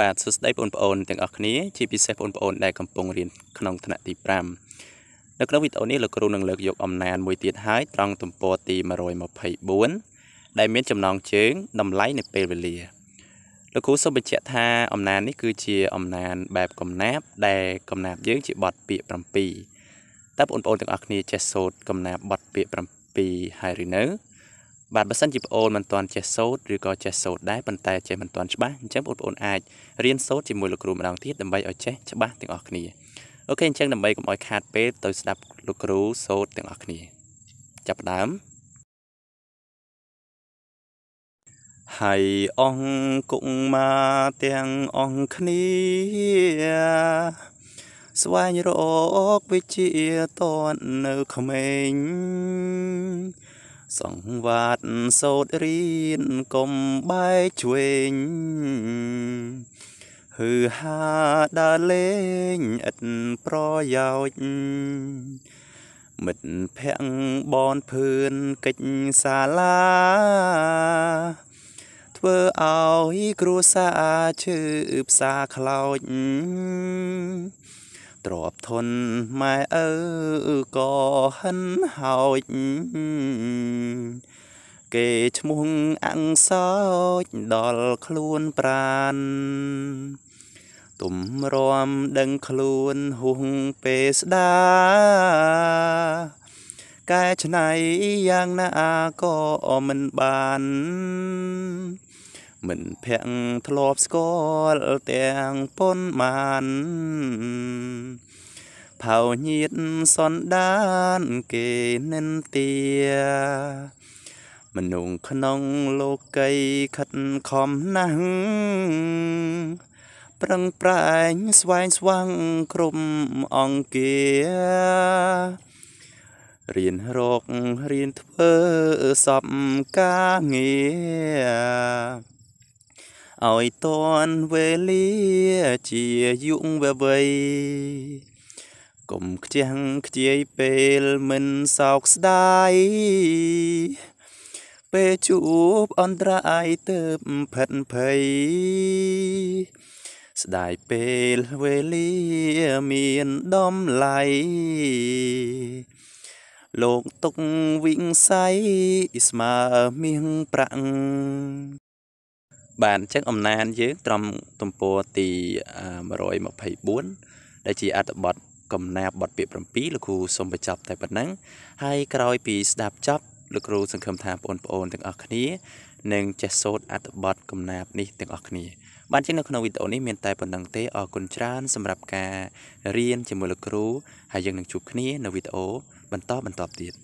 បាទសួស្តីបងប្អូនទាំងអស់គ្នាជាពិសេសបងប្អូនដែលកំពុងរៀនក្នុងថ្នាក់ទី5នៅក្នុងវីដេអូនេះលោកគ្រូនឹងលើកយកអំណានមួយទៀតឲ្យត្រង់ទំព័រទី124ដែលមានចំណងជើងតម្លៃនៃពេលវេលាលោកគ្រូសូមបញ្ជាក់ថាអំណាន នេះគឺជាអំណានបែបកំណាព្យដែលកំណាព្យយើង ជាបទពាក្យ7តើបងប្អូនទាំងអស់គ្នាចេះសូត្រកំណាព្យបទពាក្យ7ហើយឬនៅបាទបើសិនជាប្អូនមិនទាន់ចេះសូត្រឬក៏ចេះសូត្រដែរប៉ុន្តែចេះមិនទាន់ច្បាស់អញ្ចឹងបងប្អូនអាចរៀនសូត្រជាមួយលោកគ្រូម្ដងទៀតដើម្បីឲ្យចេះច្បាស់ទាំងអស់គ្នាអូខេអញ្ចឹងដើម្បីកុំឲ្យខាតពេលទៅស្ដាប់លោកគ្រូសូត្រទាំងអស់គ្នាចាប់ដើមហើយអង្គគង់មកទាំងអង្គគ្នាស្វែងរកវិជាតននៅក្មេងសង្វាតសោតរៀនកុំបែកឆ្វេងហឺហាដើរលេងឥតប្រយោជន៍មិត្តភ័ក្ដិបនភឿនកិច្ចសាលាធ្វើឲ្យគ្រួសារឈឺផ្សាខ្លោចទ្របធនម៉ែអើក៏ហិនហោចគេឈ្មោះអង្សោចដល់ខ្លួនប្រានទំរំដឹងខ្លួនហ៊ុងពេស្ដាកែឆ្នៃយ៉ាងណាក៏មិនបានមិនភាំងធ្លាប់ស្គាល់ទាំងប៉ុនបានផៅញៀតសនដានគេនិនទាមនុស្សក្នុងលោកីខិតខំណាស់ប្រឹងប្រែងស្វែងស្វាំងក្រុមអង្គារៀនរករៀនធ្វើសពការងារឲ្យតនវេលាជាយុងវវ័យកុំខ្ជិះខ្ជាយពេលមិនសោកស្ដាយពេលជួបអន្តរាយទៅផិតភ័យស្ដាយពេលវេលាមានដំឡៃលោកទុកវិង្ស័យស្មើមាសប្រាក់បាទអញ្ចឹងអំណានយើងត្រឹមទំព័រទី124ដែលជាអត្ថបទកំណាប់បទពាក្យ7លោកគ្រូសូមបញ្ចប់តែប៉ុណ្ណឹងហើយក្រោយពីស្ដាប់ចប់លោកគ្រូសង្ឃឹមថាបងប្អូនទាំងអស់គ្នានឹងចេះសូត្រអត្ថបទកំណាព្យនេះទាំងអស់គ្នាបានជានៅក្នុងវីដេអូនេះមានតែប៉ុណ្ណឹងទេអរគុណច្រើនសម្រាប់ការរៀនជាមួយលោកគ្រូហើយយើងនឹងជួបគ្នានៅវីដេអូបន្តបន្តទៀត